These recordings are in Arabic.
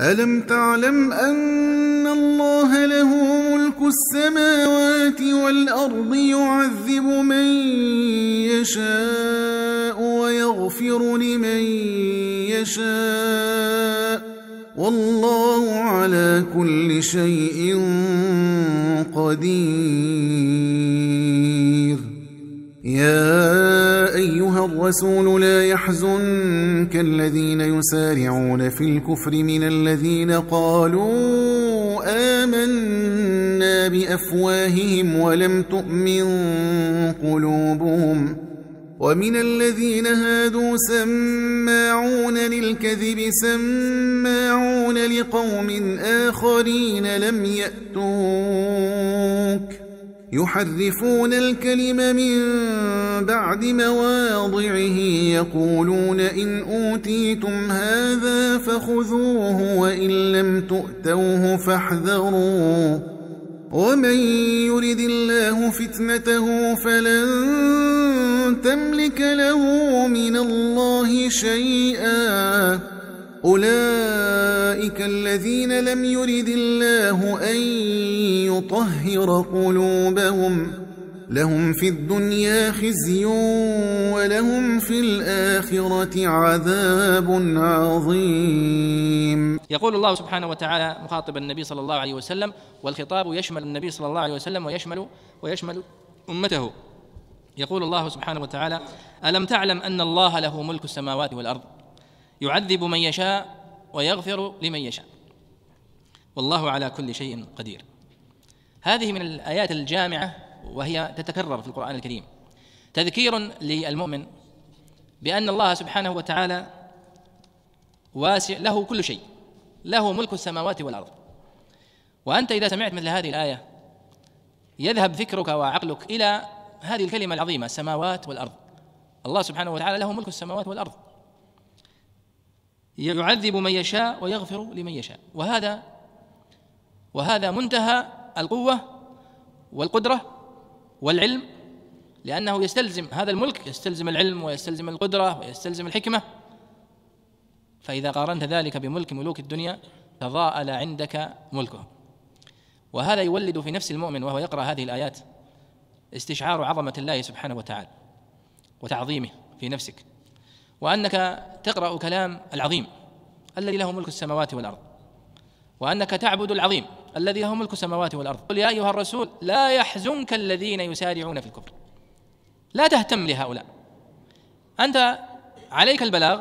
ألم تعلم أن الله له ملك السماوات والأرض يعذب من يشاء ويغفر لمن يشاء والله على كل شيء قدير يا الرسول لا يحزنك الذين يسارعون في الكفر من الذين قالوا آمنا بأفواههم ولم تؤمن قلوبهم ومن الذين هادوا سماعون للكذب سماعون لقوم آخرين لم يأتوك يحرفون الكلم من بعد مواضعه يقولون إن أوتيتم هذا فخذوه وإن لم تؤتوه فاحذروا ومن يرد الله فتنته فلن تملك له من الله شيئا أولئك الذين لم يرد الله أن يطهر قلوبهم لهم في الدنيا خزي ولهم في الآخرة عذاب عظيم يقول الله سبحانه وتعالى مخاطبا النبي صلى الله عليه وسلم والخطاب يشمل النبي صلى الله عليه وسلم ويشمل ويشمل أمته يقول الله سبحانه وتعالى ألم تعلم أن الله له ملك السماوات والأرض يعذب من يشاء ويغفر لمن يشاء والله على كل شيء قدير هذه من الايات الجامعه وهي تتكرر في القران الكريم تذكير للمؤمن بان الله سبحانه وتعالى واسع له كل شيء له ملك السماوات والارض وانت اذا سمعت مثل هذه الايه يذهب فكرك وعقلك الى هذه الكلمه العظيمه السماوات والارض الله سبحانه وتعالى له ملك السماوات والارض يعذب من يشاء ويغفر لمن يشاء وهذا وهذا منتهى القوة والقدرة والعلم لأنه يستلزم هذا الملك يستلزم العلم ويستلزم القدرة ويستلزم الحكمة فإذا قارنت ذلك بملك ملوك الدنيا تضاءل عندك ملكه وهذا يولد في نفس المؤمن وهو يقرأ هذه الآيات استشعار عظمة الله سبحانه وتعالى وتعظيمه في نفسك وأنك تقرأ كلام العظيم الذي له ملك السماوات والأرض وأنك تعبد العظيم الذي له ملك السماوات والأرض قل يا أيها الرسول لا يحزنك الذين يسارعون في الكفر لا تهتم لهؤلاء أنت عليك البلاغ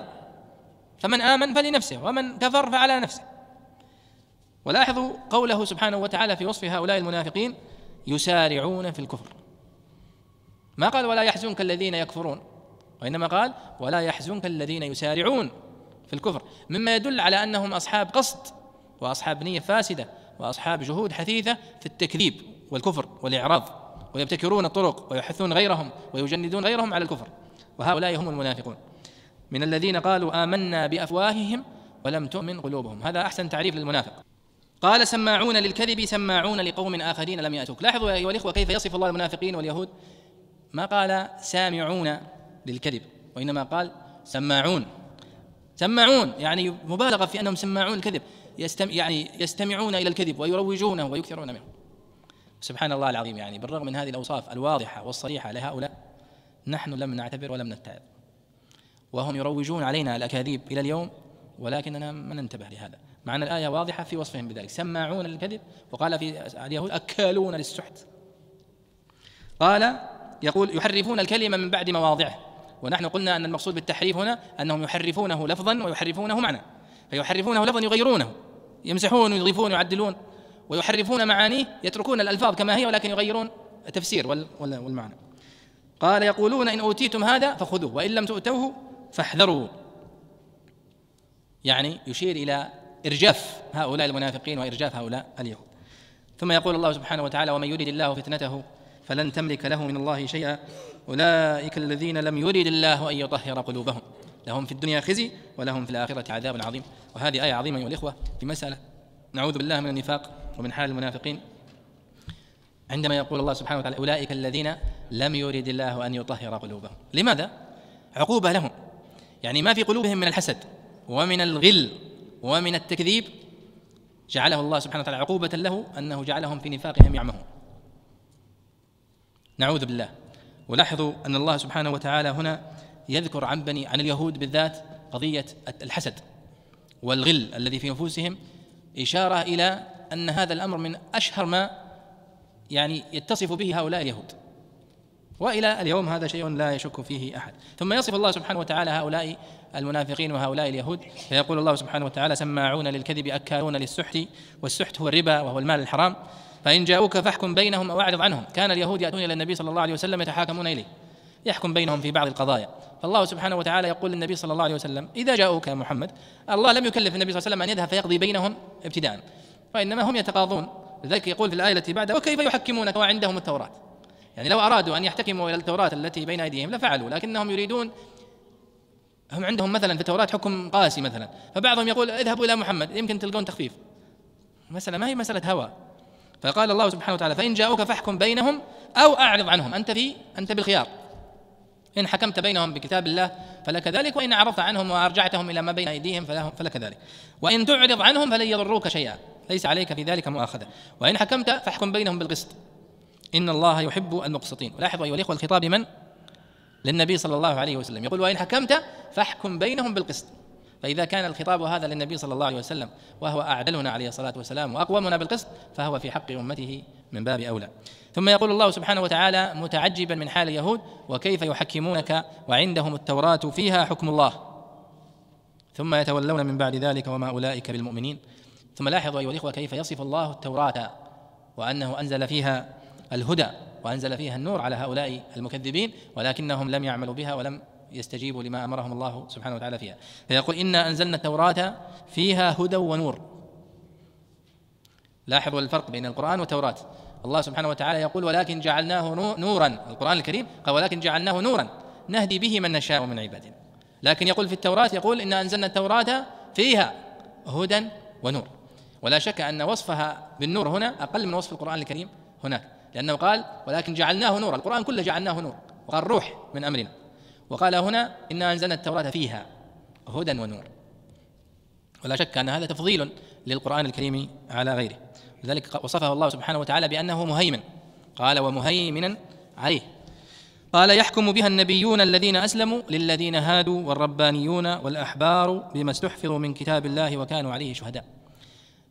فمن آمن فلنفسه ومن كفر فعلى نفسه ولاحظوا قوله سبحانه وتعالى في وصف هؤلاء المنافقين يسارعون في الكفر ما قال ولا يحزنك الذين يكفرون وإنما قال ولا يحزنك الذين يسارعون في الكفر مما يدل على أنهم أصحاب قصد وأصحاب نية فاسدة وأصحاب جهود حثيثة في التكذيب والكفر والإعراض ويبتكرون الطرق ويحثون غيرهم ويجندون غيرهم على الكفر وهؤلاء هم المنافقون من الذين قالوا آمنا بأفواههم ولم تؤمن قلوبهم هذا أحسن تعريف للمنافق قال سماعون للكذب سماعون لقوم آخرين لم يأتوك لاحظوا أيها الإخوة كيف يصف الله المنافقين واليهود ما قال سامعون للكذب وإنما قال سماعون سماعون يعني مبالغة في أنهم سماعون الكذب يستم يعني يستمعون إلى الكذب ويروجونه ويكثرون منه سبحان الله العظيم يعني بالرغم من هذه الأوصاف الواضحة والصريحة لهؤلاء نحن لم نعتبر ولم نتعب وهم يروجون علينا الأكاذيب إلى اليوم ولكننا ما ننتبه لهذا مع أن الآية واضحة في وصفهم بذلك سماعون الكذب وقال في اليهود أكالون للسحت قال يقول يحرفون الكلمة من بعد مواضعه ونحن قلنا أن المقصود بالتحريف هنا أنهم يحرفونه لفظا ويحرفونه معنى فيحرفونه لفظا يغيرونه يمسحون ويضيفون ويعدلون ويحرفون معانيه يتركون الألفاظ كما هي ولكن يغيرون التفسير والمعنى قال يقولون إن أوتيتم هذا فخذوه وإن لم تؤتوه فاحذروا يعني يشير إلى إرجاف هؤلاء المنافقين وإرجاف هؤلاء اليهود ثم يقول الله سبحانه وتعالى ومن يريد الله فتنته فلن تملك له من الله شيئا أولئك الذين لم يرد الله أن يطهر قلوبهم لهم في الدنيا خزي ولهم في الآخرة عذاب عظيم وهذه آية عظيمة أيها الإخوة في مسألة نعوذ بالله من النفاق ومن حال المنافقين عندما يقول الله سبحانه وتعالى أولئك الذين لم يرد الله أن يطهر قلوبهم لماذا؟ عقوبة لهم يعني ما في قلوبهم من الحسد ومن الغل ومن التكذيب جعله الله سبحانه وتعالى عقوبة له أنه جعلهم في نفاقهم يعمهون نعوذ بالله ولاحظوا أن الله سبحانه وتعالى هنا يذكر عن بني عن اليهود بالذات قضية الحسد والغل الذي في نفوسهم إشارة إلى أن هذا الأمر من أشهر ما يعني يتصف به هؤلاء اليهود والى اليوم هذا شيء لا يشك فيه احد ثم يصف الله سبحانه وتعالى هؤلاء المنافقين وهؤلاء اليهود فيقول الله سبحانه وتعالى سماعون للكذب اكالون للسحت والسحت هو الربا وهو المال الحرام فإن جاءوك فاحكم بينهم أو أعرض عنهم كان اليهود يأتون إلى النبي صلى الله عليه وسلم يتحاكمون إليه يحكم بينهم في بعض القضايا فالله سبحانه وتعالى يقول للنبي صلى الله عليه وسلم إذا جاءوك يا محمد الله لم يكلف النبي صلى الله عليه وسلم أن يذهب فيقضي بينهم ابتداء وإنما هم يتقاضون لذلك يقول في الآية التي بعدها وكيف يحكمونك وعندهم التوراة يعني لو أرادوا أن يحتكموا إلى التوراة التي بين أيديهم لفعلوا لكنهم يريدون هم عندهم مثلا في التوراة حكم قاسي مثلا فبعضهم يقول اذهبوا إلى محمد يمكن تلقون تخفيف مسألة ما هي مسألة هوى فقال الله سبحانه وتعالى فإن جاءوك فاحكم بينهم أو أعرض عنهم أنت في أنت بالخيار إن حكمت بينهم بكتاب الله فلك ذلك وإن أعرضت عنهم وأرجعتهم إلى ما بين أيديهم فلهم فلك ذلك وإن تعرض عنهم فلن يضروك شيئا ليس عليك في ذلك مؤاخذة وإن حكمت فاحكم بينهم بالقسط إن الله يحب المقسطين ولاحظوا أيها الإخوة الخطاب من؟ للنبي صلى الله عليه وسلم يقول وإن حكمت فاحكم بينهم بالقسط فإذا كان الخطاب هذا للنبي صلى الله عليه وسلم وهو أعدلنا عليه الصلاة والسلام وأقومنا بالقسط فهو في حق أمته من باب أولى ثم يقول الله سبحانه وتعالى متعجبا من حال اليهود وكيف يحكمونك وعندهم التوراة فيها حكم الله ثم يتولون من بعد ذلك وما أولئك بالمؤمنين ثم لاحظوا أيها الإخوة كيف يصف الله التوراة وأنه أنزل فيها الهدى وأنزل فيها النور على هؤلاء المكذبين ولكنهم لم يعملوا بها ولم يستجيبوا لما امرهم الله سبحانه وتعالى فيها فيقول انا انزلنا التوراه فيها هدى ونور لاحظوا الفرق بين القران والتوراه الله سبحانه وتعالى يقول ولكن جعلناه نورا القران الكريم قال ولكن جعلناه نورا نهدي به من نشاء من عبادنا لكن يقول في التوراه يقول انا انزلنا التوراه فيها هدى ونور ولا شك ان وصفها بالنور هنا اقل من وصف القران الكريم هناك لانه قال ولكن جعلناه نورا القران كله جعلناه نور وقال روح من امرنا وقال هنا إنا أنزلنا التوراة فيها هدى ونور ولا شك أن هذا تفضيل للقرآن الكريم على غيره لذلك وصفه الله سبحانه وتعالى بأنه مهيمن قال ومهيمنا عليه قال يحكم بها النبيون الذين اسلموا للذين هادوا والربانيون والاحبار بما استحفظوا من كتاب الله وكانوا عليه شهداء.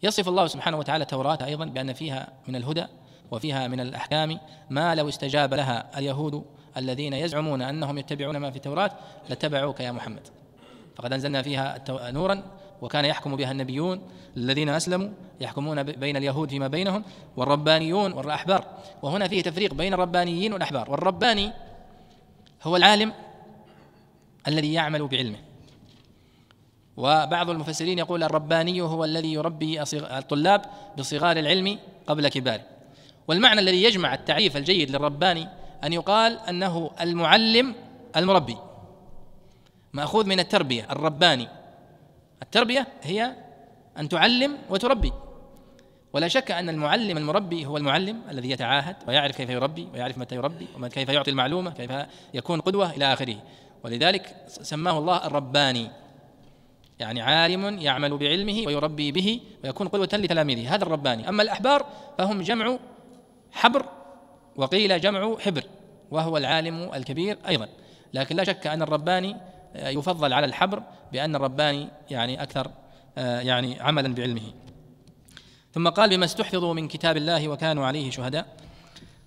يصف الله سبحانه وتعالى التوراه ايضا بان فيها من الهدى وفيها من الاحكام ما لو استجاب لها اليهود الذين يزعمون أنهم يتبعون ما في التوراة لتبعوك يا محمد فقد أنزلنا فيها نورا وكان يحكم بها النبيون الذين أسلموا يحكمون بين اليهود فيما بينهم والربانيون والأحبار وهنا فيه تفريق بين الربانيين والأحبار والرباني هو العالم الذي يعمل بعلمه وبعض المفسرين يقول الرباني هو الذي يربي الطلاب بصغار العلم قبل كباره والمعنى الذي يجمع التعريف الجيد للرباني أن يقال أنه المعلم المربي مأخوذ من التربية الرباني التربية هي أن تعلم وتربي ولا شك أن المعلم المربي هو المعلم الذي يتعاهد ويعرف كيف يربي ويعرف متى يربي وكيف يعطي المعلومة كيف يكون قدوة إلى آخره ولذلك سماه الله الرباني يعني عالم يعمل بعلمه ويربي به ويكون قدوة لتلاميذه هذا الرباني أما الأحبار فهم جمع حبر وقيل جمع حبر وهو العالم الكبير أيضا لكن لا شك أن الرباني آه، يفضل على الحبر بأن الرباني يعني أكثر آه، يعني عملا بعلمه ثم قال بما استحفظوا من كتاب الله وكانوا عليه شهداء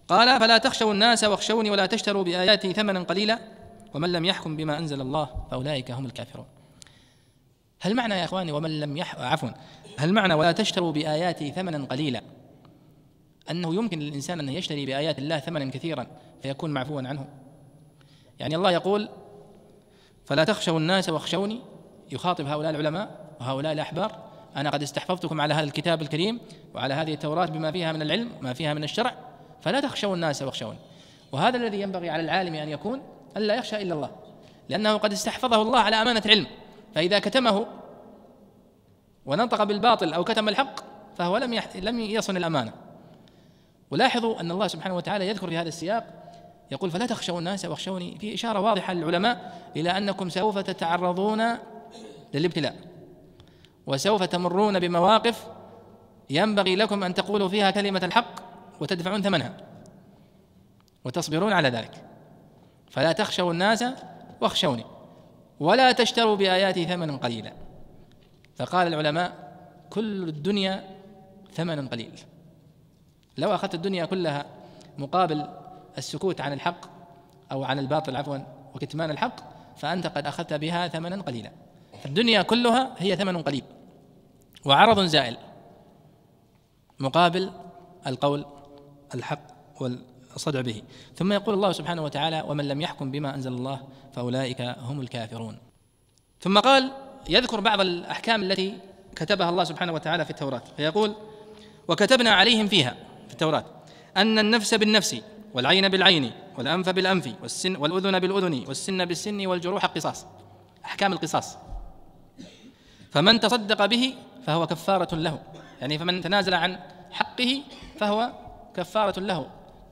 قال فلا تخشوا الناس واخشوني ولا تشتروا بآياتي ثمنا قليلا ومن لم يحكم بما أنزل الله فأولئك هم الكافرون هل معنى يا إخواني ومن لم يح... عفوا هل معنى ولا تشتروا بآياتي ثمنا قليلا أنه يمكن للإنسان أن يشتري بآيات الله ثمنا كثيرا فيكون معفوا عنه يعني الله يقول فلا تخشوا الناس واخشوني يخاطب هؤلاء العلماء وهؤلاء الأحبار أنا قد استحفظتكم على هذا الكتاب الكريم وعلى هذه التوراة بما فيها من العلم ما فيها من الشرع فلا تخشوا الناس واخشوني وهذا الذي ينبغي على العالم أن يكون ألا يخشى إلا الله لأنه قد استحفظه الله على أمانة علم فإذا كتمه ونطق بالباطل أو كتم الحق فهو لم لم يصن الأمانة ولاحظوا أن الله سبحانه وتعالى يذكر في هذا السياق يقول فلا تخشوا الناس واخشوني في إشارة واضحة للعلماء إلى أنكم سوف تتعرضون للابتلاء وسوف تمرون بمواقف ينبغي لكم أن تقولوا فيها كلمة الحق وتدفعون ثمنها وتصبرون على ذلك فلا تخشوا الناس واخشوني ولا تشتروا بآياتي ثمنا قليلا فقال العلماء كل الدنيا ثمن قليل لو أخذت الدنيا كلها مقابل السكوت عن الحق أو عن الباطل عفوا وكتمان الحق فأنت قد أخذت بها ثمنا قليلا الدنيا كلها هي ثمن قليل وعرض زائل مقابل القول الحق والصدع به ثم يقول الله سبحانه وتعالى ومن لم يحكم بما أنزل الله فأولئك هم الكافرون ثم قال يذكر بعض الأحكام التي كتبها الله سبحانه وتعالى في التوراة فيقول وكتبنا عليهم فيها في التوراة أن النفس بالنفس والعين بالعين والأنف بالأنف والسن والأذن بالأذن والسن بالسن والجروح قصاص أحكام القصاص فمن تصدق به فهو كفارة له يعني فمن تنازل عن حقه فهو كفارة له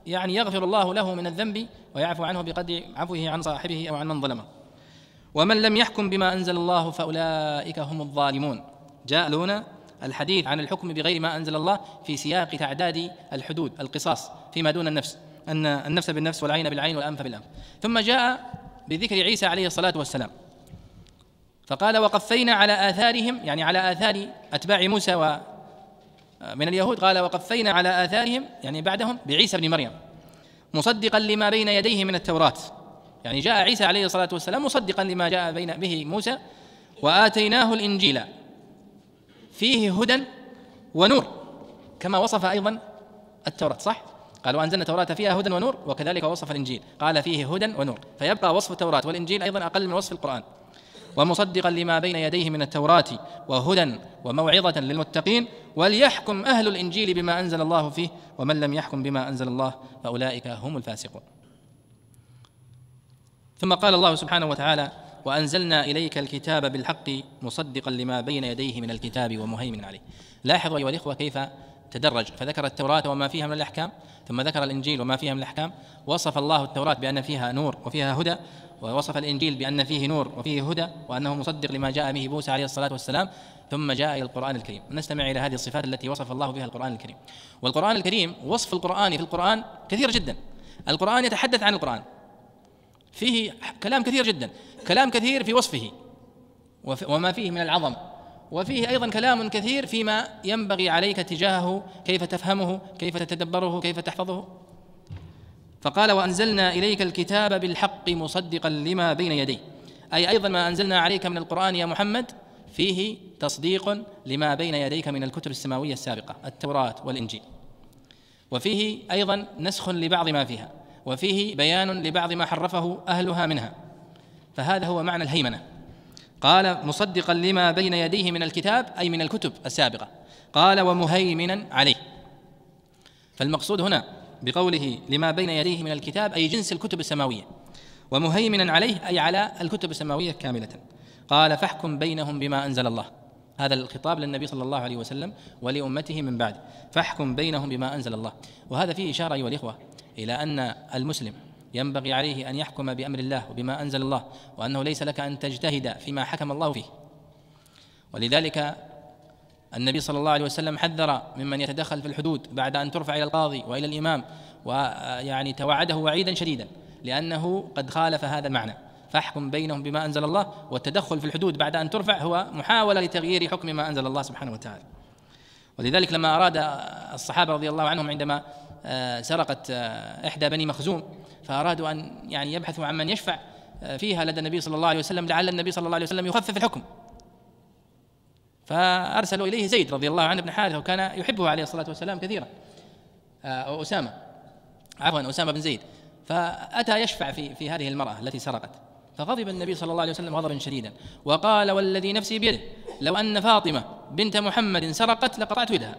يعني يغفر الله له من الذنب ويعفو عنه بقدر عفوه عن صاحبه أو عن من ظلمه ومن لم يحكم بما أنزل الله فأولئك هم الظالمون جاء لنا الحديث عن الحكم بغير ما أنزل الله في سياق تعداد الحدود القصاص فيما دون النفس أن النفس بالنفس والعين بالعين والأنف بالأنف ثم جاء بذكر عيسى عليه الصلاة والسلام فقال وقفينا على آثارهم يعني على آثار أتباع موسى و من اليهود قال وقفينا على آثارهم يعني بعدهم بعيسى بن مريم مصدقا لما بين يديه من التوراة يعني جاء عيسى عليه الصلاة والسلام مصدقا لما جاء بين به موسى وآتيناه الإنجيل فيه هدى ونور كما وصف أيضا التوراة صح؟ قال وأنزلنا التوراة فيها هدى ونور وكذلك وصف الإنجيل قال فيه هدى ونور فيبقى وصف التوراة والإنجيل أيضا أقل من وصف القرآن ومصدقا لما بين يديه من التوراة وهدى وموعظة للمتقين وليحكم أهل الإنجيل بما أنزل الله فيه ومن لم يحكم بما أنزل الله فأولئك هم الفاسقون ثم قال الله سبحانه وتعالى وأنزلنا إليك الكتاب بالحق مصدقا لما بين يديه من الكتاب ومهيمن عليه لاحظوا أيها الإخوة كيف تدرج فذكر التوراة وما فيها من الأحكام ثم ذكر الإنجيل وما فيها من الأحكام وصف الله التوراة بأن فيها نور وفيها هدى ووصف الإنجيل بأن فيه نور وفيه هدى وأنه مصدق لما جاء به موسى عليه الصلاة والسلام ثم جاء إلى القرآن الكريم نستمع إلى هذه الصفات التي وصف الله بها القرآن الكريم والقرآن الكريم وصف القرآن في القرآن كثير جدا القرآن يتحدث عن القرآن فيه كلام كثير جدا كلام كثير في وصفه وما فيه من العظم وفيه ايضا كلام كثير فيما ينبغي عليك تجاهه كيف تفهمه كيف تتدبره كيف تحفظه فقال وانزلنا اليك الكتاب بالحق مصدقا لما بين يديه اي ايضا ما انزلنا عليك من القران يا محمد فيه تصديق لما بين يديك من الكتب السماويه السابقه التوراه والانجيل وفيه ايضا نسخ لبعض ما فيها وفيه بيان لبعض ما حرفه اهلها منها فهذا هو معنى الهيمنه قال مصدقا لما بين يديه من الكتاب اي من الكتب السابقه قال ومهيمنا عليه فالمقصود هنا بقوله لما بين يديه من الكتاب اي جنس الكتب السماويه ومهيمنا عليه اي على الكتب السماويه كامله قال فاحكم بينهم بما انزل الله هذا الخطاب للنبي صلى الله عليه وسلم ولامته من بعد فاحكم بينهم بما انزل الله وهذا فيه اشاره ايها الاخوه الى ان المسلم ينبغي عليه ان يحكم بامر الله وبما انزل الله وانه ليس لك ان تجتهد فيما حكم الله فيه ولذلك النبي صلى الله عليه وسلم حذر ممن يتدخل في الحدود بعد ان ترفع الى القاضي والى الامام ويعني توعده وعيدا شديدا لانه قد خالف هذا المعنى فاحكم بينهم بما انزل الله والتدخل في الحدود بعد ان ترفع هو محاوله لتغيير حكم ما انزل الله سبحانه وتعالى ولذلك لما اراد الصحابه رضي الله عنهم عندما آه، سرقت آه، احدى بني مخزوم فأرادوا أن يعني يبحثوا عن من يشفع آه، فيها لدى النبي صلى الله عليه وسلم لعل النبي صلى الله عليه وسلم يخفف الحكم فأرسلوا إليه زيد رضي الله عنه بن حارثة وكان يحبه عليه الصلاة والسلام كثيرا آه، أو أسامة عفوا أسامة بن زيد فأتى يشفع في في هذه المرأة التي سرقت فغضب النبي صلى الله عليه وسلم غضبا شديدا وقال والذي نفسي بيده لو أن فاطمة بنت محمد سرقت لقطعت يدها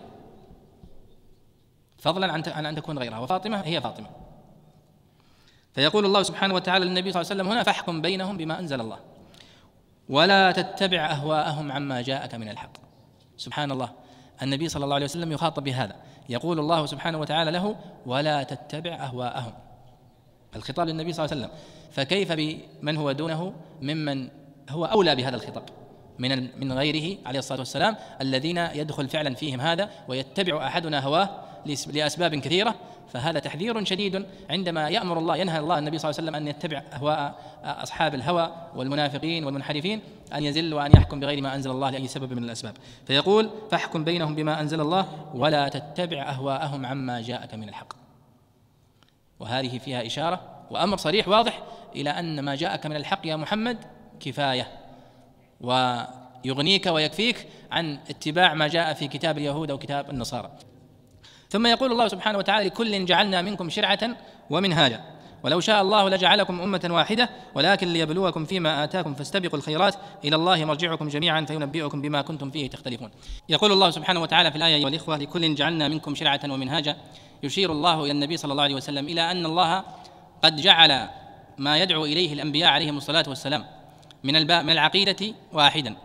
فضلا عن أن تكون غيرها وفاطمة هي فاطمة فيقول الله سبحانه وتعالى للنبي صلى الله عليه وسلم هنا فاحكم بينهم بما أنزل الله ولا تتبع أهواءهم عما جاءك من الحق سبحان الله النبي صلى الله عليه وسلم يخاطب بهذا يقول الله سبحانه وتعالى له ولا تتبع أهواءهم الخطاب للنبي صلى الله عليه وسلم فكيف بمن هو دونه ممن هو أولى بهذا الخطاب من من غيره عليه الصلاه والسلام الذين يدخل فعلا فيهم هذا ويتبع احدنا هواه لأسباب كثيرة فهذا تحذير شديد عندما يأمر الله ينهى الله النبي صلى الله عليه وسلم أن يتبع أهواء أصحاب الهوى والمنافقين والمنحرفين أن يزل وأن يحكم بغير ما أنزل الله لأي سبب من الأسباب فيقول فاحكم بينهم بما أنزل الله ولا تتبع أهواءهم عما جاءك من الحق وهذه فيها إشارة وأمر صريح واضح إلى أن ما جاءك من الحق يا محمد كفاية ويغنيك ويكفيك عن اتباع ما جاء في كتاب اليهود أو كتاب النصارى ثم يقول الله سبحانه وتعالى لكل جعلنا منكم شرعة ومنهاجا ولو شاء الله لجعلكم أمة واحدة ولكن ليبلوكم فيما آتاكم فاستبقوا الخيرات إلى الله مرجعكم جميعا فينبئكم بما كنتم فيه تختلفون يقول الله سبحانه وتعالى في الآية أيها الإخوة لكل جعلنا منكم شرعة ومنهاجا يشير الله إلى النبي صلى الله عليه وسلم إلى أن الله قد جعل ما يدعو إليه الأنبياء عليهم الصلاة والسلام من من العقيدة واحدا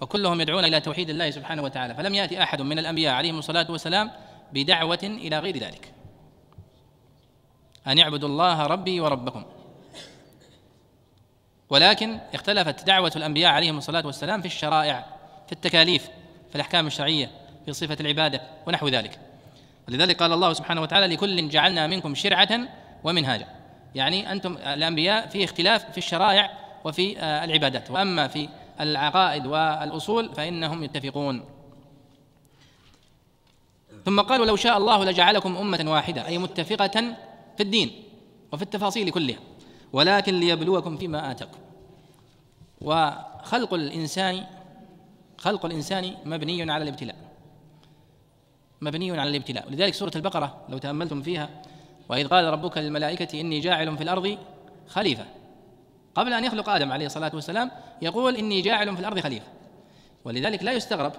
وكلهم يدعون إلى توحيد الله سبحانه وتعالى فلم يأتي أحد من الأنبياء عليهم الصلاة والسلام بدعوة إلى غير ذلك أن يعبدوا الله ربي وربكم ولكن اختلفت دعوة الأنبياء عليهم الصلاة والسلام في الشرائع في التكاليف في الأحكام الشرعية في صفة العبادة ونحو ذلك ولذلك قال الله سبحانه وتعالى لكل جعلنا منكم شرعة ومنهاجا يعني أنتم الأنبياء في اختلاف في الشرائع وفي آه، العبادات وأما في العقائد والأصول فإنهم يتفقون ثم قالوا لو شاء الله لجعلكم أمة واحدة أي متفقة في الدين وفي التفاصيل كلها ولكن ليبلوكم فيما آتاكم وخلق الإنسان خلق الإنسان مبني على الابتلاء مبني على الابتلاء لذلك سورة البقرة لو تأملتم فيها وإذ قال ربك للملائكة إني جاعل في الأرض خليفة قبل أن يخلق آدم عليه الصلاة والسلام يقول إني جاعل في الأرض خليفة ولذلك لا يستغرب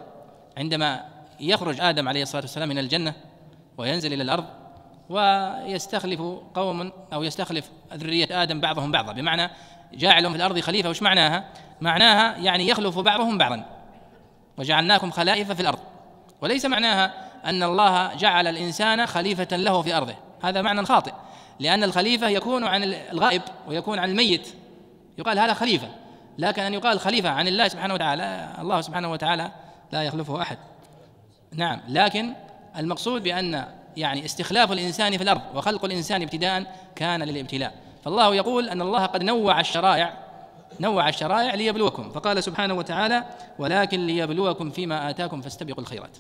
عندما يخرج آدم عليه الصلاة والسلام من الجنة وينزل إلى الأرض ويستخلف قوم أو يستخلف ذرية آدم بعضهم بعضا بمعنى جاعلهم في الأرض خليفة وش معناها معناها يعني يخلف بعضهم بعضا وجعلناكم خلائف في الأرض وليس معناها أن الله جعل الإنسان خليفة له في أرضه هذا معنى خاطئ لأن الخليفة يكون عن الغائب ويكون عن الميت يقال هذا خليفة لكن أن يقال خليفة عن الله سبحانه وتعالى الله سبحانه وتعالى لا يخلفه أحد نعم لكن المقصود بأن يعني استخلاف الإنسان في الأرض وخلق الإنسان ابتداء كان للابتلاء فالله يقول أن الله قد نوع الشرائع نوع الشرائع ليبلوكم فقال سبحانه وتعالى ولكن ليبلوكم فيما آتاكم فاستبقوا الخيرات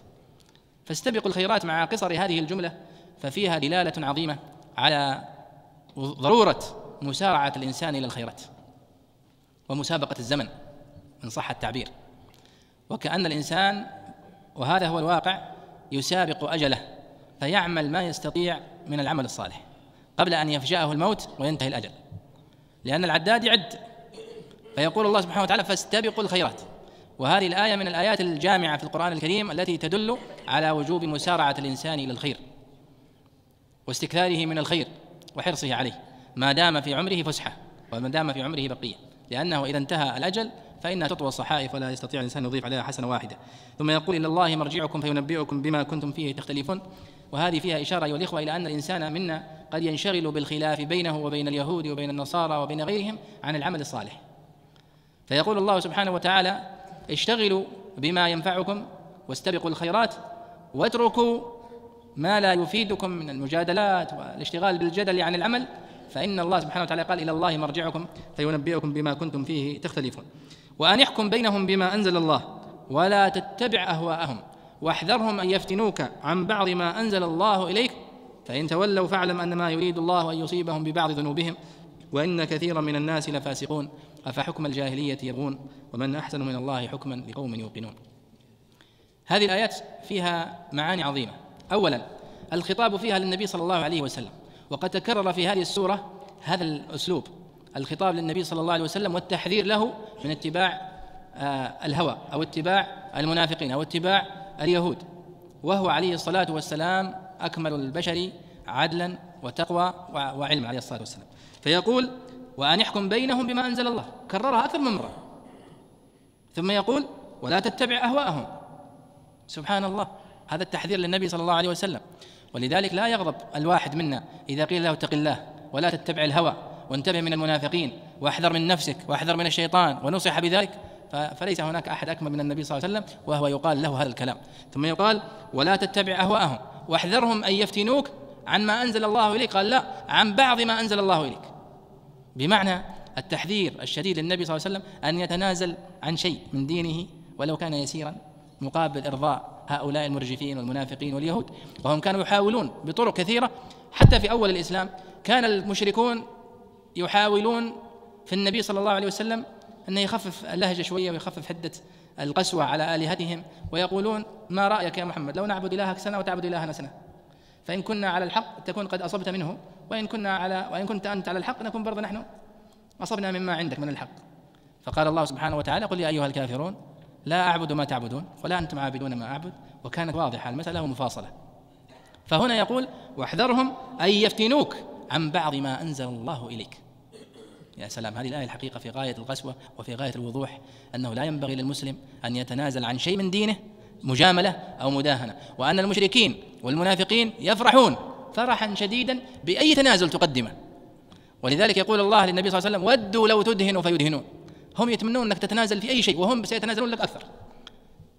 فاستبقوا الخيرات مع قصر هذه الجملة ففيها دلالة عظيمة على ضرورة مسارعة الإنسان إلى الخيرات ومسابقة الزمن إن صح التعبير وكأن الإنسان وهذا هو الواقع يسابق أجله فيعمل ما يستطيع من العمل الصالح قبل أن يفجأه الموت وينتهي الأجل لأن العداد يعد فيقول الله سبحانه وتعالى فاستبقوا الخيرات وهذه الآية من الآيات الجامعة في القرآن الكريم التي تدل على وجوب مسارعة الإنسان إلى الخير واستكثاره من الخير وحرصه عليه ما دام في عمره فسحة وما دام في عمره بقية لأنه إذا انتهى الأجل فإنها تطوى الصحائف ولا يستطيع الإنسان يضيف عليها حسنة واحدة ثم يقول إلى الله مرجعكم فينبئكم بما كنتم فيه تختلفون وهذه فيها إشارة أيها الإخوة إلى أن الإنسان منا قد ينشغل بالخلاف بينه وبين اليهود وبين النصارى وبين غيرهم عن العمل الصالح فيقول الله سبحانه وتعالى اشتغلوا بما ينفعكم واستبقوا الخيرات واتركوا ما لا يفيدكم من المجادلات والاشتغال بالجدل عن العمل فإن الله سبحانه وتعالى قال إلى الله مرجعكم فينبئكم بما كنتم فيه تختلفون وأن يحكم بينهم بما أنزل الله ولا تتبع أهواءهم واحذرهم أن يفتنوك عن بعض ما أنزل الله إليك فإن تولوا فاعلم أن ما يريد الله أن يصيبهم ببعض ذنوبهم وإن كثيرا من الناس لفاسقون أفحكم الجاهلية يبغون ومن أحسن من الله حكما لقوم يوقنون هذه الآيات فيها معاني عظيمة أولا الخطاب فيها للنبي صلى الله عليه وسلم وقد تكرر في هذه السورة هذا الأسلوب الخطاب للنبي صلى الله عليه وسلم والتحذير له من اتباع آه، الهوى او اتباع المنافقين او اتباع اليهود وهو عليه الصلاه والسلام اكمل البشر عدلا وتقوى وعلم عليه الصلاه والسلام فيقول وان يحكم بينهم بما انزل الله كررها اكثر من مره ثم يقول ولا تتبع اهواءهم سبحان الله هذا التحذير للنبي صلى الله عليه وسلم ولذلك لا يغضب الواحد منا اذا قيل له اتق الله ولا تتبع الهوى وانتبه من المنافقين واحذر من نفسك واحذر من الشيطان ونصح بذلك فليس هناك احد اكمل من النبي صلى الله عليه وسلم وهو يقال له هذا الكلام ثم يقال ولا تتبع اهواءهم واحذرهم ان يفتنوك عن ما انزل الله اليك قال لا عن بعض ما انزل الله اليك بمعنى التحذير الشديد للنبي صلى الله عليه وسلم ان يتنازل عن شيء من دينه ولو كان يسيرا مقابل ارضاء هؤلاء المرجفين والمنافقين واليهود وهم كانوا يحاولون بطرق كثيره حتى في اول الاسلام كان المشركون يحاولون في النبي صلى الله عليه وسلم أن يخفف اللهجة شوية ويخفف حدة القسوة على آلهتهم ويقولون ما رأيك يا محمد لو نعبد إلهك سنة وتعبد إلهنا سنة فإن كنا على الحق تكون قد أصبت منه وإن كنا على وإن كنت أنت على الحق نكون برضه نحن أصبنا مما عندك من الحق فقال الله سبحانه وتعالى قل يا أيها الكافرون لا أعبد ما تعبدون ولا أنتم عابدون ما أعبد وكانت واضحة المسألة ومفاصلة فهنا يقول واحذرهم أن يفتنوك عن بعض ما أنزل الله إليك يا سلام هذه الآية الحقيقة في غاية القسوة وفي غاية الوضوح أنه لا ينبغي للمسلم أن يتنازل عن شيء من دينه مجاملة أو مداهنة وأن المشركين والمنافقين يفرحون فرحا شديدا بأي تنازل تقدمه ولذلك يقول الله للنبي صلى الله عليه وسلم ودوا لو تدهنوا فيدهنون هم يتمنون أنك تتنازل في أي شيء وهم سيتنازلون لك أكثر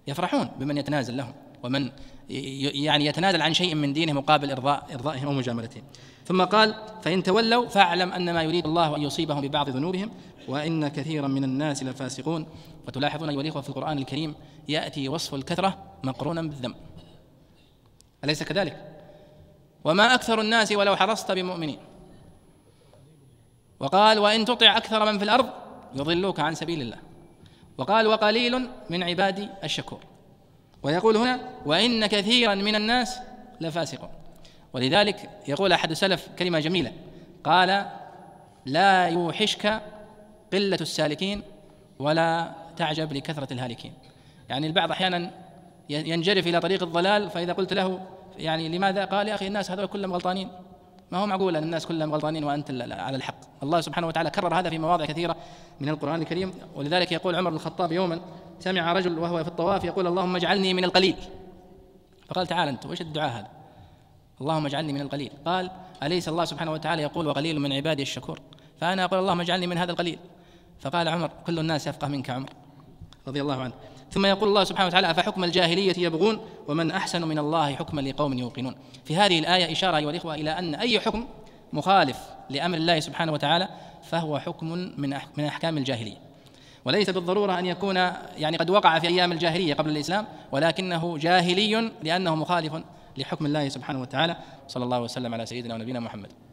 يفرحون بمن يتنازل لهم ومن يعني يتنازل عن شيء من دينه مقابل إرضاء إرضائهم أو مجاملتهم ثم قال فإن تولوا فاعلم أنما يريد الله أن يصيبهم ببعض ذنوبهم وإن كثيرا من الناس لفاسقون وتلاحظون أيها الإخوة في القرآن الكريم يأتي وصف الكثرة مقرونا بالذنب أليس كذلك؟ وما أكثر الناس ولو حرصت بمؤمنين وقال وإن تطع أكثر من في الأرض يضلوك عن سبيل الله وقال وقليل من عبادي الشكور ويقول هنا وإن كثيرا من الناس لفاسقون ولذلك يقول أحد السلف كلمة جميلة قال لا يوحشك قلة السالكين ولا تعجب لكثرة الهالكين يعني البعض أحيانا ينجرف إلى طريق الضلال فإذا قلت له يعني لماذا قال يا أخي الناس هذول كلهم غلطانين ما هو معقول ان الناس كلهم غلطانين وانت على الحق الله سبحانه وتعالى كرر هذا في مواضع كثيره من القران الكريم ولذلك يقول عمر بن الخطاب يوما سمع رجل وهو في الطواف يقول اللهم اجعلني من القليل فقال تعال انت وش الدعاء هذا اللهم اجعلني من القليل قال اليس الله سبحانه وتعالى يقول وقليل من عبادي الشكور فانا اقول اللهم اجعلني من هذا القليل فقال عمر كل الناس يفقه منك عمر رضي الله عنه ثم يقول الله سبحانه وتعالى أفحكم الجاهلية يبغون ومن أحسن من الله حكما لقوم يوقنون في هذه الآية إشارة أيها الإخوة إلى أن أي حكم مخالف لأمر الله سبحانه وتعالى فهو حكم من من أحكام الجاهلية وليس بالضرورة أن يكون يعني قد وقع في أيام الجاهلية قبل الإسلام ولكنه جاهلي لأنه مخالف لحكم الله سبحانه وتعالى صلى الله وسلم على سيدنا ونبينا محمد